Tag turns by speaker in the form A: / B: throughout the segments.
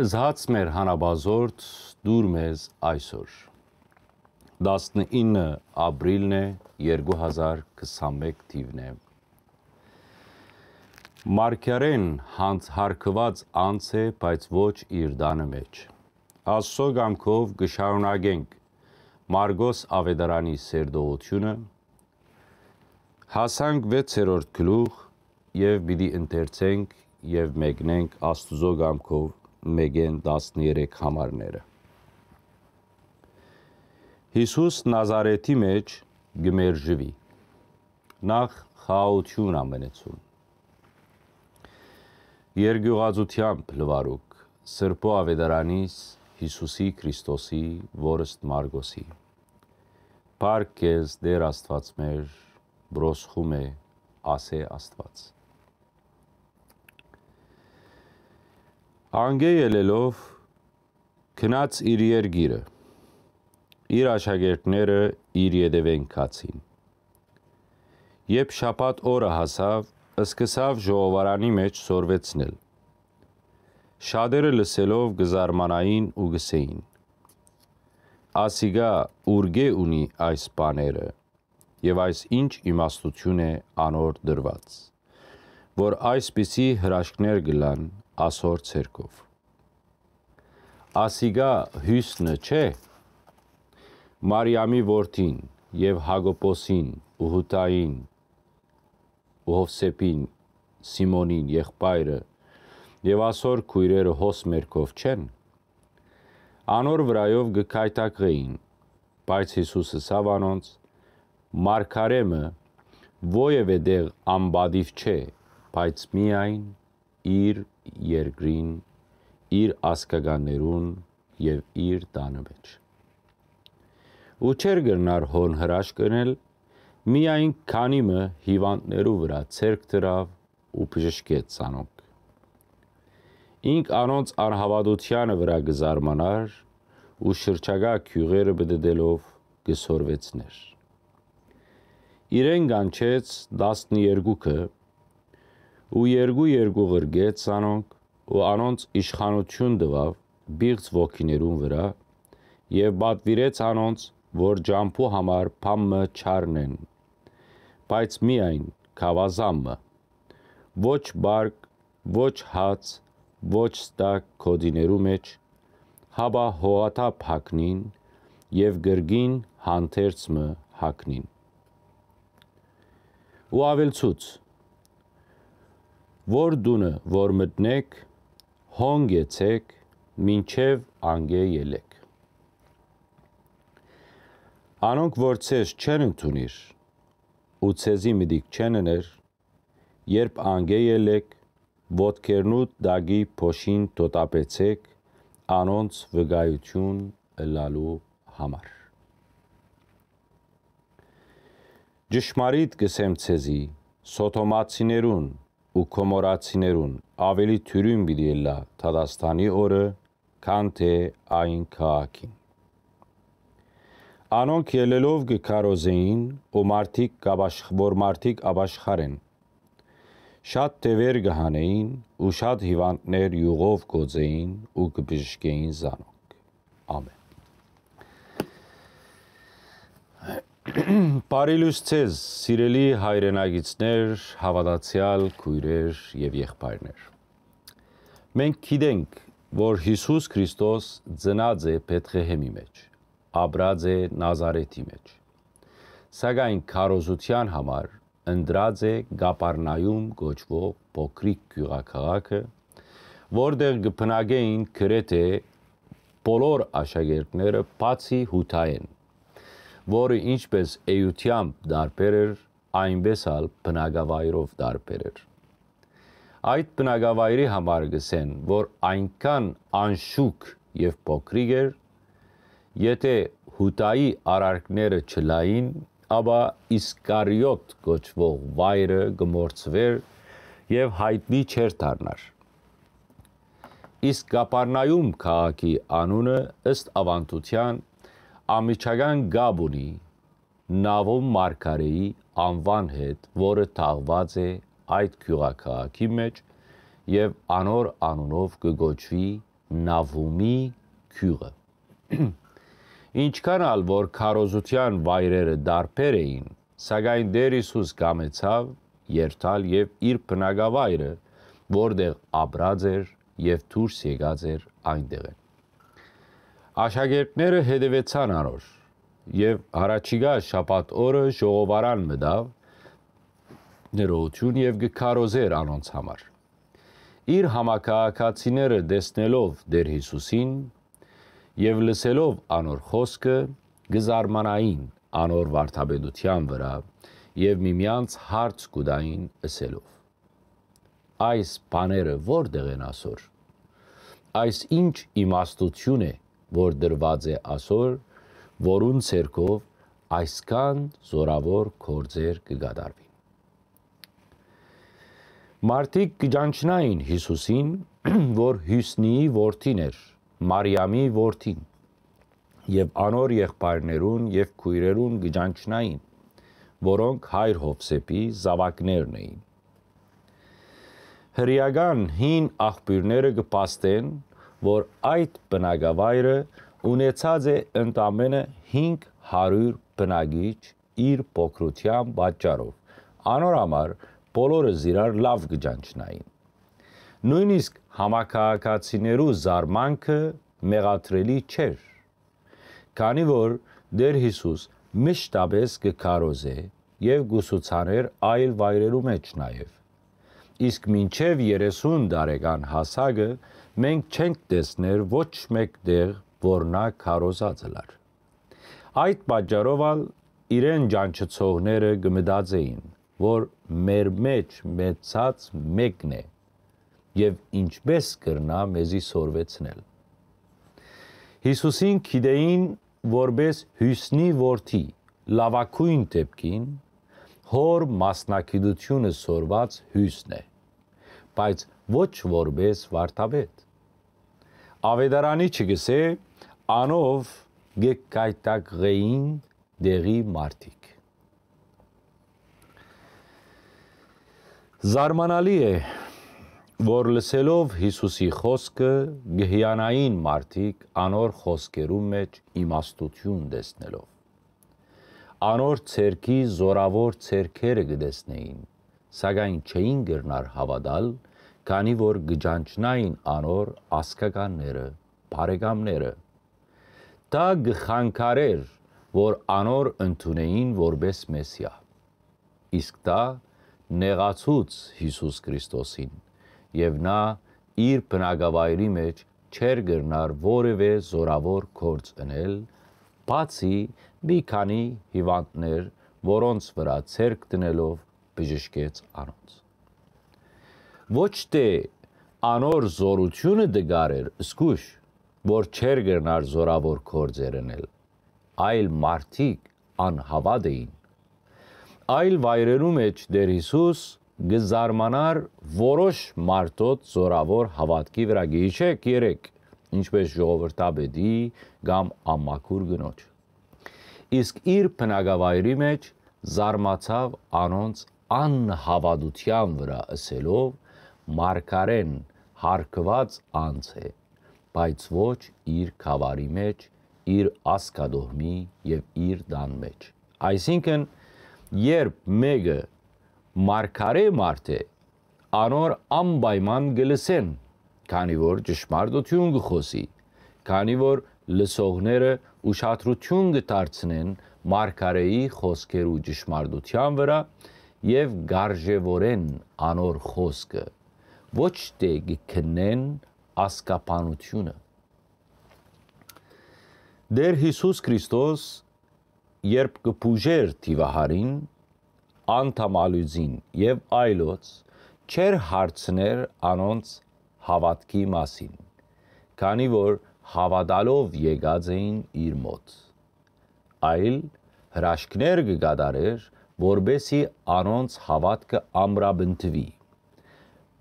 A: զհաց մեր հանաբազորդ դուր մեզ այսօր 19 ապրիլն է 2021 թիվն է Մարկյարեն հանց հարկված անց է, բայց ոչ իր դանը մեջ Աստծո գամքով գշարունակենք Մարգոս Ավետարանի սերդողությունը հասանք 6-րդ գլուխ եւ պիտի ընթերցենք եւ մեկնենք Աստուծո գամքով 1-ին 13 համարները։ Հիսուս Նազարեթի մեջ գմերժվի։ Նախ խաղաղություն ամենեցուն։ Երգյուղազությամբ լվարուկ Սրբո Ավետարանից Հիսուսի Քրիստոսի որստ Մարգոսի։ Փառք ես Տեր Աստված մեր, բրոսխում է ասե Աստված։ Անգե ելելով քնած իր երգիրը։ Իր աշակերտները իր յետևեն կացին։ Երբ շաբաթ օրը հասավ, սկսավ ժողովարանի մեջ սորվեցնել։ Շատերը լսելով գզարմանային ու գսեին. Ասիգա ուրգե ունի այս բաները եւ այս ինչ իմաստություն է անոր դրված, որ այսպիսի հրաշքներ գլան ասոր ցերկով։ Ասիգա հյուսնը չէ Մարիամի որդին եւ Հագոպոսին, Ուհուտային, Հովսեփին, Սիմոնին եղբայրը եւ ասոր քույրերը հոս մերկով չեն։ Անոր վրայով գկայտակղեին, բայց Հիսուսը Սավանոնց Մարգարեմը ովևէ դեղ ամբադիվ չէ, բայց միայն իր երկրին, իր ասկագաներուն և իր տանը մեջ։ Ու չեր գրնար հոն հրաշ կնել, միայն քանիմը հիվանդներու վրա ցերկ դրավ ու բժշկեց ցանոք։ Ինք անոնց անհավատությանը վրա գզարմանար ու շրջակա քյուղերը բդդելով գսորվեցներ։ Իրեն գանչեց 12-ը ու երկու-երկու ղրգեց անոնք ու անոնց իշխանություն տվավ բիղծ ոգիներուն վրա եւ պատվիրեց անոնց որ ջամփու համար փամը չառնեն բայց միայն խավազամը ոչ բարկ ոչ հաց ոչ ստակ կոդիներու մեջ հաբա հողաթա փակնին եւ գրգին հանդերձը հակնին ու ավելցուց որ դունը որ մտնեք հոնգ եցեք մինչև անգե ելեք անոնք որ ցեզ չեն ընդունիր ու ցեզի մտիկ չեն ներ երբ անգե ելեք ոդկերնու դագի փոշին տոտապեցեք անոնց վգայություն լալու համար Ճշմարիտ գսեմ ցեզի սոթոմացիներուն ու կոմորացիներուն ավելի թյուրին բիլի էլա թադաստանի օրը, կան թե այն կաղաքին։ Անոնք ելելով գկարոզեին, ու մարդիկ, որ մարդիկ աբաշխար են, շատ տևեր գհանեին ու շատ հիվանդներ յուղով գոձեին ու կբժշկեին զանոնք։ Ամեն։ Բարի լույս ցեզ, սիրելի հայրենագիցներ, հավատացյալ քույրեր եւ եղբայրներ։ Մենք գիտենք, որ Հիսուս Քրիստոս ծնած է Բեթլեհեմի մեջ, Աբրած է Նազարեթի մեջ։ Սակայն քարոզության համար ընդրած է Գապարնայում գոչվող փոքրիկ գյուղակը, որտեղ գտնագեին գրեթե բոլոր աշակերտները բացի հութային որը ինչպես էությամբ դարբեր էր, այնպես ալ բնակավայրով դարբեր էր։ Այդ բնակավայրի համար գսեն, որ այնքան անշուք եւ փոքրիկ էր, եթե հուտայի արարքները չլային, ապա իսկարիոտ գոչվող վայրը գմորցվեր եւ հայտնի չեր դառնար։ Իսկ Կապարնայում քաղաքի անունը ըստ ավանդության ամիջական գաբ ունի Նավոմ Մարգարեի անվան հետ, որը թաղված է այդ քյուղակահակի մեջ եւ անոր անունով կգոչվի Նավումի քյուղը։ Ինչքան ալ որ քարոզության վայրերը դարբեր էին, սակայն Տեր Հիսուս կամեցավ երթալ եւ իր բնակավայրը, որտեղ ապրած էր եւ դուրս եկած էր այնտեղ։ Աշակերտները հետևեցան անոր եւ առաջիկա շաբաթ օրը ժողովարան մտավ ներողություն եւ գկարոզեր անոնց համար։ Իր համակարգացիները դեսնելով Տեր Հիսուսին եւ լսելով անոր խոսքը գզարմանային անոր վարդապետության վրա եւ միմյանց հարց կուտային ըսելով։ Այս բաները որտեղ են ասոր։ Այս ինչ իմաստություն է որ դրված է ասոր, որուն ցերկով այսքան զորավոր կորձեր կգադարվին։ Մարդիկ կճանչնային Հիսուսին, որ Հյուսնիի որդին էր, Մարիամի որդին, եւ անոր եղբայրներուն եւ քույրերուն գճանչնային, որոնք հայր Հովսեփի զավակներն էին։ Հրիական հին աղբյուրները կպաստեն, որ այդ բնակավայրը ունեցած է ընդամենը 500 բնակիչ իր փոքրության պատճառով։ Անոր համար բոլորը զիրար լավ գճանչնային։ Նույնիսկ համակարգացիներու զարմանքը մեղատրելի չէր։ Քանի որ Տեր Հիսուս մշտապես կկարոզե եւ գուսուցաներ այլ վայրերու մեջ նաեւ։ Իսկ մինչև 30 տարեկան հասակը մենք չենք տեսներ ոչ մեկ տեղ, որ նա քարոզած լար։ Այդ պատճառով ալ իրեն ջանչցողները գմդածեին, որ մեր մեջ մեծած մեկն է եւ ինչպես կրնա մեզի սորվեցնել։ Հիսուսին գիտեին որպես հյուսնի որդի լավակույն դեպքին հոր մասնակցությունը սորված հյուսն է բայց ոչ որպես վարդապետ։ Ավետարանի չգսե անով գեկայտակ գեին դեղի մարդիկ։ Զարմանալի է, որ լսելով Հիսուսի խոսքը գհյանային մարդիկ անոր խոսքերու մեջ իմաստություն դեսնելով։ Անոր ցերքի զորավոր ցերքերը գտեսնեին, սակայն չէին գրնար հավատալ, քանի որ գճանչնային անոր ասկականները, բարեկամները։ Դա գխանքարեր, որ անոր ընդունեին որպես մեսիա։ Իսկ դա նեղացուց Հիսուս Քրիստոսին եւ նա իր բնակավայրի մեջ չեր գրնար որևէ զորավոր կորց ընել, բացի մի քանի հիվանդներ, որոնց վրա ցերկ դնելով բժշկեց անոնց ոչ թե անոր զորությունը դգարեր զգուշ որ չեր գրնար զորավոր կորձեր ընել այլ մարդիկ անհավատ էին այլ վայրերու մեջ դեր Հիսուս գզարմանար որոշ մարդոց զորավոր հավատքի վրա գիչեք երեք ինչպես ժողովրդաբեդի կամ ամակուր գնոջ իսկ իր բնակավայրի մեջ զարմացավ անոնց անհավատության վրա ասելով մարգարեն հարկված անց է, բայց ոչ իր խավարի մեջ, իր ասկադոհմի եւ իր դան մեջ։ Այսինքն, երբ մեկը մարգարե մարդ է, անոր անպայման գլսեն, քանի որ ճշմարտություն գխոսի, քանի որ լսողները ուշադրություն կդարձնեն մարգարեի խոսքերու ճշմարտության վրա եւ գարժեվորեն անոր խոսքը ոչ թե գտնեն ասկապանությունը։ Դեր Հիսուս Քրիստոս երբ կփուժեր Տիվահարին անտամալուզին եւ այլոց չեր հարցներ անոնց հավատքի մասին, քանի որ հավատալով եկած էին իր մոտ։ Այլ հրաշքներ կգադարեր, որբեսի անոնց հավատքը ամրաբնթվի։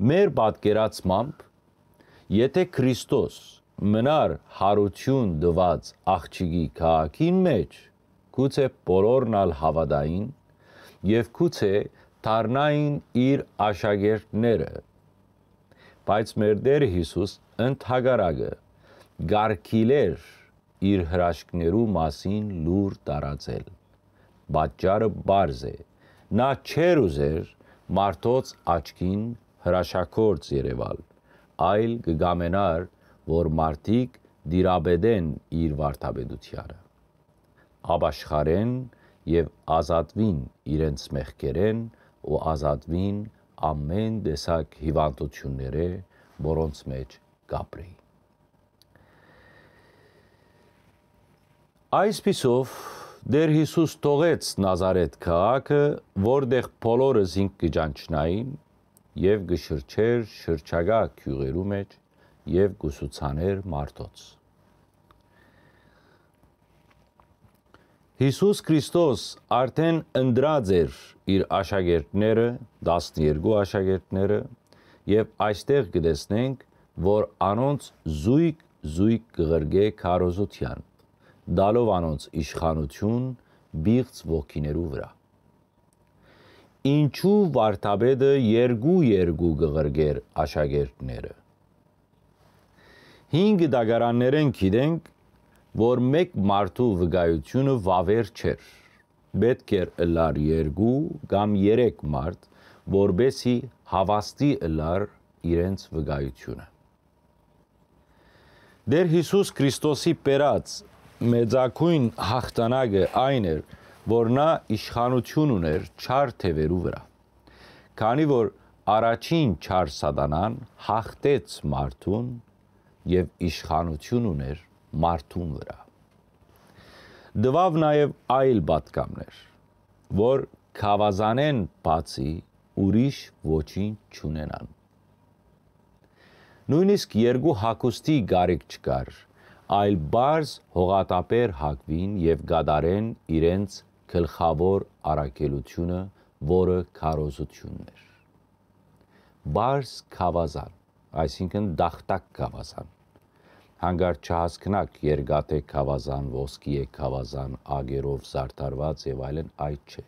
A: Մեր պատկերացմամբ, եթե Քրիստոս մնար հարություն դված աղջիկի քաղաքին մեջ, գուցե բոլորնալ հավատային եւ գուցե դառնային իր աշակերտները։ Բայց մեր Տեր Հիսուս ընդհակարակը գարկիլեր իր հրաշքներու մասին լուր տարածել։ Բաճարը բարձ է։ Նա չեր ուզեր մարդոց աչքին հրաշակորց երևալ, այլ կգամենար, որ մարդիկ դիրաբեդեն իր վարդապետությանը, աբաշխարեն եւ ազատվին իրենց մեղքերեն ու ազատվին ամեն տեսակ հիվանդությունները, որոնց մեջ կապրեին։ Այս պիսով Դեր Հիսուս թողեց Նազարեթ քաղաքը, որտեղ բոլորը զինք կճանչնային եւ գշրջեր շրջագա քյուղերու մեջ եւ գուսուցաներ մարդոց։ Հիսուս Քրիստոս արդեն ընդրած էր իր աշակերտները, 12 աշակերտները, եւ այստեղ գտեսնենք, որ անոնց զույգ զույգ կղրգե քարոզության, դալով անոնց իշխանություն բիղծ ոգիներու վրա ինչու վարդապետը երկու-երկու գղրգեր աշակերտները։ Հինգ դագարաններ են գիտենք, որ մեկ մարդու վկայությունը վավեր չէր։ Պետք էր լար երկու կամ երեք մարդ, որբեսի հավաստի լար իրենց վկայությունը։ Դեր Հիսուս Քրիստոսի պերած մեծակույն հաղթանակը այն էր, որ որ նա իշխանություն ուներ չար թևերու վրա։ Քանի որ առաջին չար սատանան հաղթեց մարդուն եւ իշխանություն ուներ մարդուն վրա։ Դվավ նաև այլ պատկամներ, որ խավազանեն բացի ուրիշ ոչինչ չունենան։ Նույնիսկ երկու հակոստի գարիկ չկար, այլ բարձ հողատապեր հակվին եւ գադարեն իրենց գլխավոր առաքելությունը, որը քարոզությունն էր։ Բարս քավազան, այսինքն դախտակ քավազան։ Հանգար չհասկնակ երգաթե քավազան, ոսկի է քավազան, ագերով զարդարված եւ այլն այդ չէ։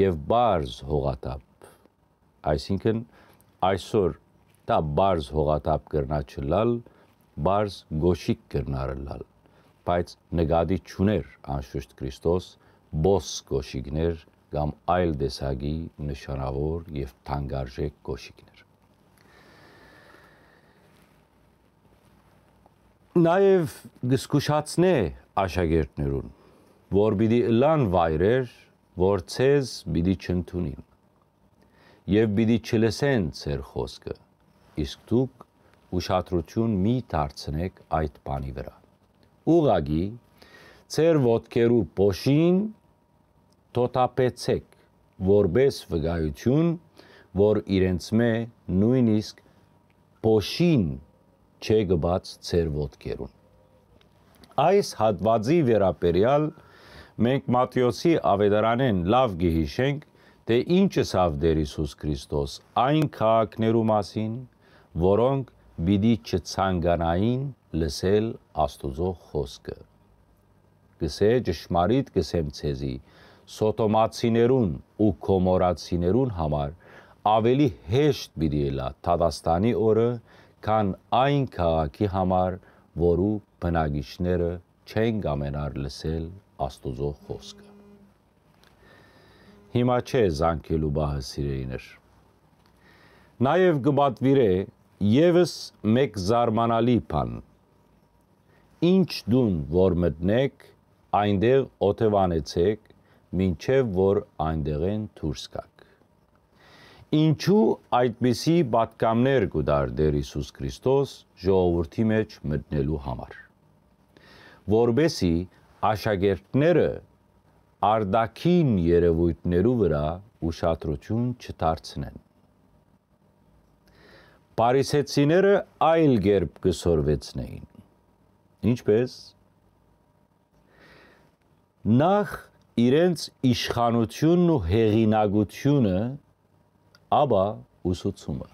A: Եվ բարս հողատապ, այսինքն այսօր դա բարս հողատապ կրնա չլալ, բարս գոշիկ կրնարը լալ բայց նկատի չուներ անշուշտ Քրիստոս բոս կոշիկներ կամ այլ դեսագի նշանավոր եւ թանկարժեք կոշիկներ։ Նաեւ գսկուշացնե աշակերտներուն, որ պիտի լան վայրեր, որ ցեզ պիտի չընդունին եւ պիտի չլսեն ցեր խոսքը։ Իսկ դուք ուշադրություն մի դարձնեք այդ բանի վրա։ Ուղագի ցեր ոդկերու փոշին թոթափեցեք որբես վկայություն, որ իրենց մե նույնիսկ փոշին չգբած ծեր ոդկերուն։ Այս հատվածի վերաբերյալ մենք Մատթեոսի ավետարանեն լավ գիհիշենք, թե ինչս ավ դեր Հիսուս Քրիստոս այն քաղաքներու մասին, որոնք բիդի չցանկանային լսել Աստուծո խոսքը։ Գսե ճշմարիտ գսեմ ցեզի, սոտոմացիներուն ու կոմորացիներուն համար ավելի հեշտ բիրի էլա Թադաստանի օրը, քան այն քաղաքի համար, որու բնագիչները չեն գամենար լսել Աստուծո խոսքը։ Հիմա չէ զանգելու բահը սիրեիներ։ Նաև գբատվիրե եւս մեկ զարմանալի բան։ Ինչ դուն որ մտնեք, այնտեղ օթևանեցեք մինչև որ այնտեղեն դուրս գաք։ Ինչու այդպիսի պատկամներ գուդար Տեր Հիսուս Քրիստոս ժողովրդի մեջ մտնելու համար։ Որբեսի աշակերտները արդակին երևույթներու վրա ուշադրություն չդարձնեն։ Փարիսեցիները այլ երբ կսորվեցնեին։ Ինչպես նախ իրենց իշխանությունն ու հեղինակությունը ապա ուսուցումը։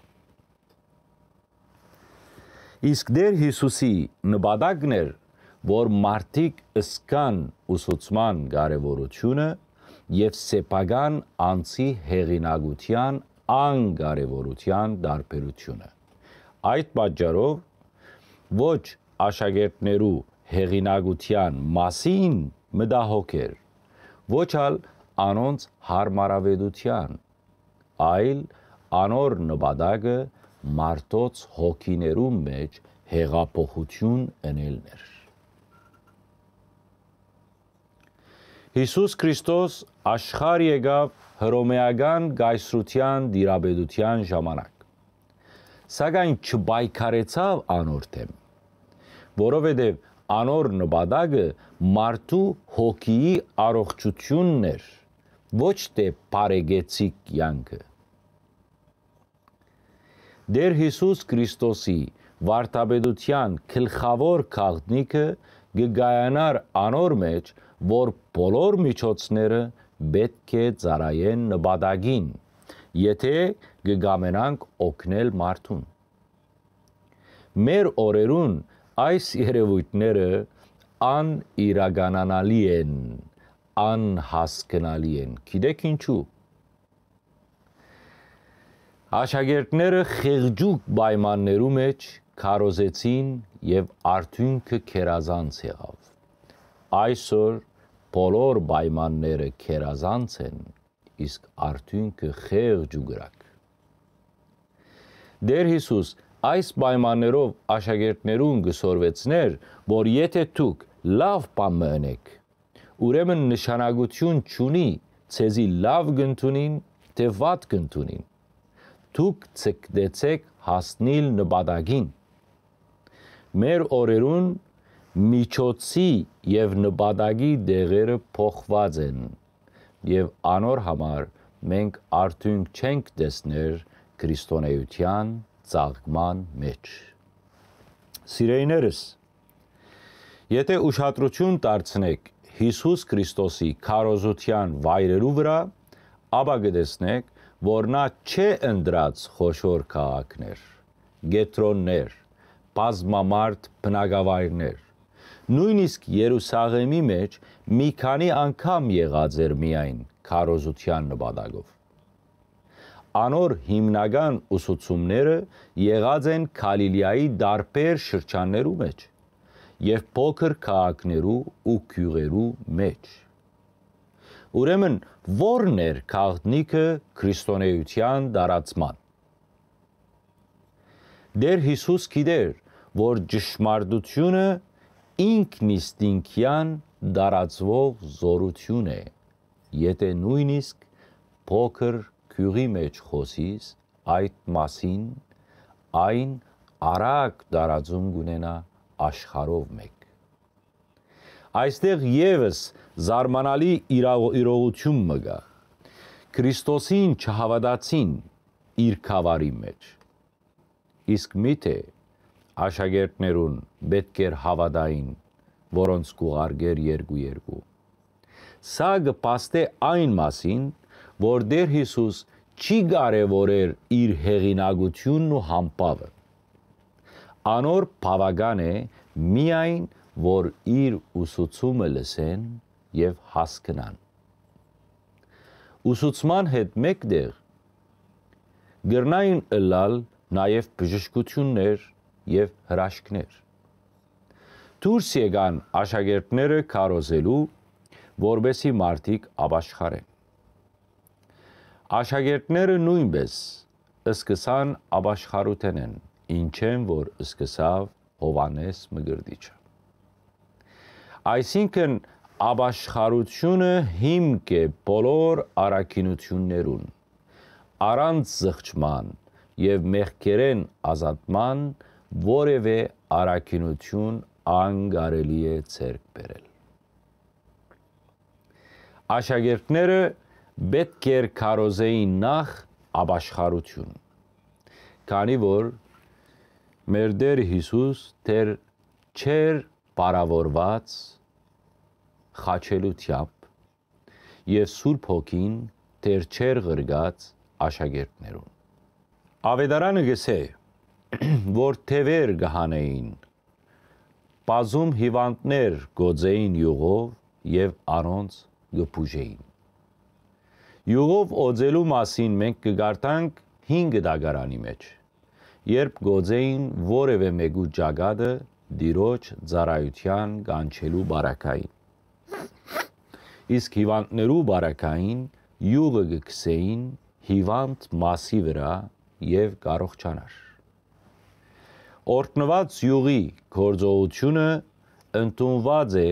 A: Իսկ դեր Հիսուսի նպատակն էր, որ մարդիկ ըսկան ուսուցման կարևորությունը եւ սեփական անձի հեղինակության անկարևորության դարբերությունը։ Այդ պատճառով ոչ աշակերտներու հեղինակության մասին մտահոգ էր ոչ ալ անոնց հարմարավետության, այլ անոր նպատակը մարդոց հոգիներու մեջ հեղափոխություն ընելն էր։ Հիսուս Քրիստոս աշխարհ եկավ հռոմեական գայսրության դիրաբեդության ժամանակ։ Սակայն չբայքարեցավ անորթեմ, որովհետև անոր նպատակը մարդու հոգիի առողջությունն էր, ոչ թե բարեգեցիկ կյանքը։ Դեր Հիսուս Քրիստոսի վարդապետության գլխավոր քաղտնիկը գգայանար անոր մեջ, որ բոլոր միջոցները պետք է ծարայեն նպատակին, եթե գգամենանք օգնել մարդուն։ Մեր օրերուն այս երևույթները անիրականանալի են, անհասկանալի են։ Գիտեք ինչու։ Աշակերտները խեղճուկ պայմաններու մեջ քարոզեցին եւ արդյունքը քերազանց եղավ։ Այսօր բոլոր պայմանները քերազանց են, իսկ արդյունքը խեղճ ու գրակ։ Դեր Հիսուս այս պայմաններով աշակերտներուն գսորվեցներ, որ եթե դուք լավ բան մնեք, ուրեմն նշանակություն չունի, ցեզի լավ գտնունին, թե վատ գտնունին։ Դուք ցկտեցեք հասնել նպատակին։ Մեր օրերուն միջոցի եւ նպատակի դեղերը փոխված են եւ անոր համար մենք արդյունք չենք տեսներ քրիստոնեության ծաղկման մեջ։ Սիրեիներս, եթե ուշադրություն դարձնեք Հիսուս Քրիստոսի քարոզության վայրերու վրա, ապա գտեսնեք, որ նա չէ ընդրած խոշոր քաղաքներ, գետրոններ, բազմամարդ բնակավայրներ։ Նույնիսկ Երուսաղեմի մեջ մի քանի անգամ եղած էր միայն քարոզության նպատակով։ Անոր հիմնական ուսուցումները եղած են Քալիլիայի դարբեր շրջաններու մեջ եւ փոքր քաղաքներու ու քյուղերու մեջ։ Ուրեմն ո՞րն էր քաղտնիկը քրիստոնեության դարացման։ Դեր Հիսուս գիտեր, որ ճշմարտությունը ինքնիստինքյան դարացվող զորություն է, եթե նույնիսկ փոքր հյուղի մեջ խոսիս, այդ մասին այն արագ տարածում գունենա աշխարհով մեկ։ Այստեղ եւս զարմանալի իրողություն մգա։ Քրիստոսին չհավատացին իր խավարի մեջ։ Իսկ միթե աշակերտներուն պետք էր հավատային, որոնց կուղարկեր երկու-երկու։ Սա գ パ ստե այն մասին, որ Տեր Հիսուս չի կարևորեր իր հեղինակությունն ու համբավը։ Անոր բավական է միայն որ իր ուսուցումը լսեն եւ հասկանան։ Ուսուցման հետ մեկտեղ գրնային ըլալ նաև բժշկություններ եւ հրաշքներ։ Դուրս եկան աշակերտները քարոզելու, որբեսի մարդիկ ապաշխարեն։ Աշակերտները նույնպես սկսան աբաշխարութենեն, ինչեն որ սկսավ Հովանես Մգրդիչը։ Այսինքն աբաշխարությունը հիմք է բոլոր առաքինություններուն։ Առանց զղջման եւ մեղքերեն ազատման որևէ առաքինություն անգարելի է ցերկ բերել։ Աշակերտները պետք էր քարոզեին նախ աբաշխարություն։ Քանի որ մեր Տեր Հիսուս Տեր չեր պարավորված խաչելությամբ եւ Սուրբ Հոգին Տեր չեր գրգած աշակերտներուն։ Ավետարանը գսե որ թևեր գահանեին բազում հիվանդներ գոձեին յուղով եւ առոնց գփուժեին Յուղով օձելու մասին մենք կգարտանք 5 դագարանի մեջ։ Երբ գոձեին որևէ մեկու ճագադը դիրոջ ծառայության կանչելու բարակային։ Իսկ հիվանդներու բարակային յուղը գքսեին հիվանդ մասի վրա եւ կարողջանար։ Օրտնված յուղի գործողությունը ընդունված է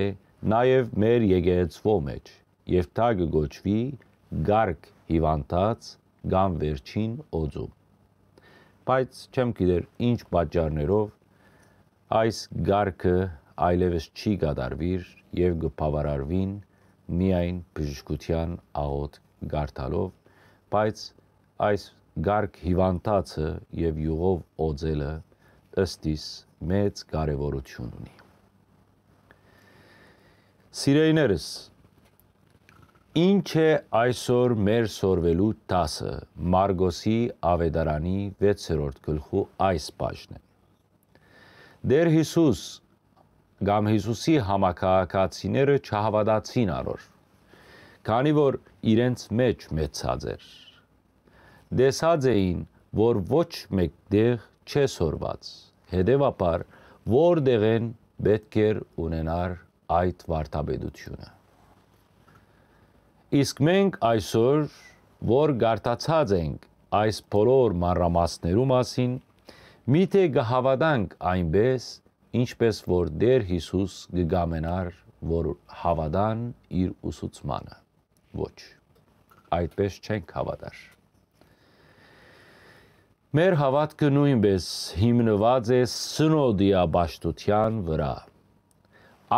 A: նաեւ մեր եկեղեցվո մեջ եւ թագը գոչվի գարկ հիվանդած կամ վերջին օձում։ Բայց չեմ գիտեր ինչ պատճառներով այս գարկը այլևս չի կատարվիր եւ գփավարարվին միայն բժշկության աղոտ գարտալով, բայց այս գարկ հիվանդացը եւ յուղով օձելը ըստիս մեծ կարևորություն ունի։ Սիրեիներս Ինչ է այսօր մեր սորվելու տասը, Մարգոսի ավետարանի 6-րդ գլխու այս բաժն է։ Դեր Հիսուս կամ Հիսուսի համակարգացիները չհավատացին առոր, քանի որ իրենց մեջ մեծած էր։ Դեսած էին, որ ոչ մեկ դեղ չէ սորված, հետևաբար որտեղ են պետք էր ունենար այդ վարտաբեդությունը Իսկ մենք այսօր որ գարտացած ենք այս բոլոր մանրամասներու մասին, միթե կհավատանք այնպես, ինչպես որ Տեր Հիսուս կգամենար, որ հավատան իր ուսուցմանը։ Ոչ։ Այդպես չենք հավատար։ Մեր հավատքը նույնպես հիմնված է սնոդիա բաշտության վրա,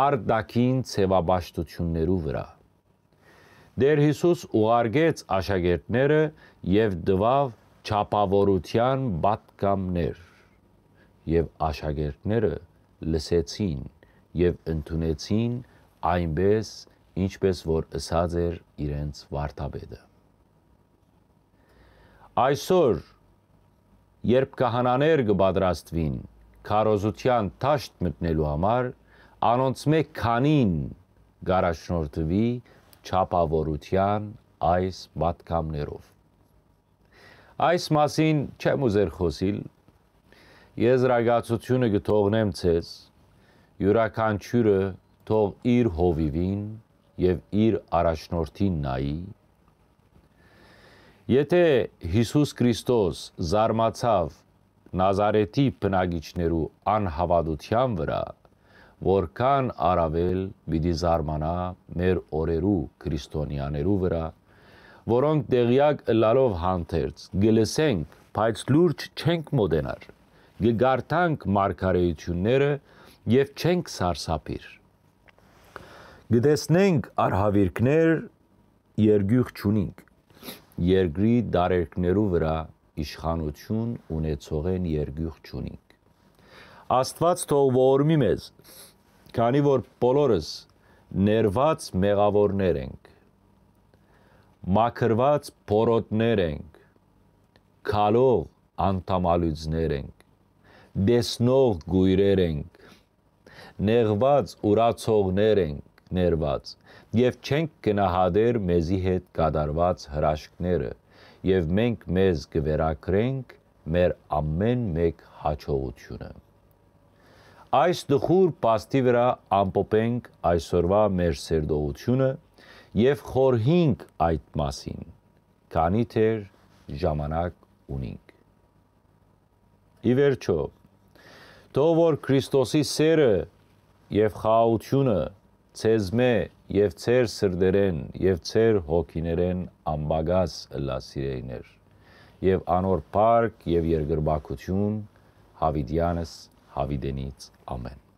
A: արդակին ցևաբաշտություններու վրա։ Դեր Հիսուս ուղարկեց աշակերտները եւ դվավ չափավորության բատկամներ։ Եվ աշակերտները լսեցին եւ ընդունեցին այնպես, ինչպես որ ըսած էր իրենց վարդապետը։ Այսօր երբ քահանաներ կբադրաստվին քարոզության ճաշտ մտնելու համար, անոնց մեկ քանին գարաշնորթվի չափավորության այս պատկամներով։ Այս մասին չեմ ուզեր խոսիլ, ես ռագացությունը գթողնեմ ցեզ, յուրաքանչյուրը թող իր հովիվին եւ իր առաջնորդին նայի։ Եթե Հիսուս Քրիստոս զարմացավ Նազարեթի բնագիչներու անհավատության վրա, որքան առավել պիտի զարմանա մեր օրերու քրիստոնյաներու վրա, որոնք տեղյակ լալով հանդերձ գլսենք, բայց լուրջ չենք մոդենար, գգարտանք մարգարեությունները եւ չենք սարսափիր։ Գտեսնենք արհավիրքներ երգյուղ ճունինք։ Երգրի դարերկներու վրա իշխանություն ունեցող են երգյուղ ճունինք։ Աստված թող ողորմի մեզ Քանի որ բոլորս ներված մեղավորներ ենք, մաքրված փորոտներ ենք, քալով անտամալուծներ ենք, դեսնող գույրեր ենք, նեղված ուրացողներ ենք, ներված, եւ չենք գնահատեր մեզի հետ կատարված հրաշքները, եւ մենք մեզ կվերակրենք մեր ամեն մեկ հաջողությունը։ Այս դխուր պաստի վրա ամպոպենք այսօրվա մեր սերդողությունը և խորհինք այդ մասին, կանի թեր ժամանակ ունինք։ Իվերջո, թող որ Քրիստոսի սերը և խաղությունը ծեզմե և ծեր սրդերեն և ծեր հոգիներեն ամբագաս լասիրեիներ և անոր պարկ և երգրբակություն հավիդյանս հավիդենից Amen.